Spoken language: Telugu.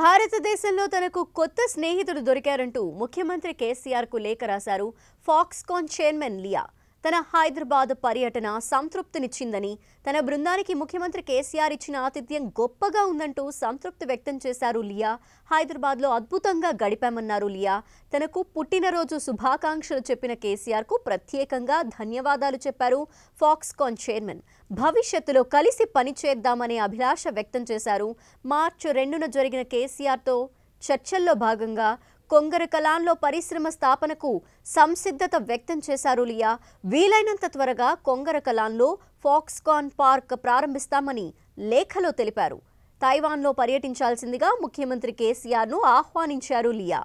భారతదేశంలో తనకు కొత్త స్నేహితుడు దొరికారంటూ ముఖ్యమంత్రి కేసీఆర్ కు లేఖ రాశారు ఫాక్స్కాన్ చైర్మన్ లియా తన హైదరాబాద్ పర్యటన సంతృప్తినిచ్చిందని తన బృందానికి ముఖ్యమంత్రి కేసీఆర్ ఇచ్చిన ఆతిథ్యం గొప్పగా ఉందంటూ సంతృప్తి వ్యక్తం చేశారు లియా హైదరాబాద్లో అద్భుతంగా గడిపామన్నారు లియా తనకు పుట్టినరోజు శుభాకాంక్షలు చెప్పిన కేసీఆర్కు ప్రత్యేకంగా ధన్యవాదాలు చెప్పారు ఫాక్స్కాన్ చైర్మన్ భవిష్యత్తులో కలిసి పనిచేద్దామనే అభిలాష వ్యక్తం చేశారు మార్చి రెండున జరిగిన కేసీఆర్తో చర్చల్లో భాగంగా కొంగర కలాన్లో పరిశ్రమ స్థాపనకు సంసిద్ధత వ్యక్తం చేశారు లియా వీలైనంత త్వరగా కొంగర కలాన్లో ఫాక్స్కాన్ పార్క్ ప్రారంభిస్తామని లేఖలో తెలిపారు తైవాన్లో పర్యటించాల్సిందిగా ముఖ్యమంత్రి కేసీఆర్ను ఆహ్వానించారు లియా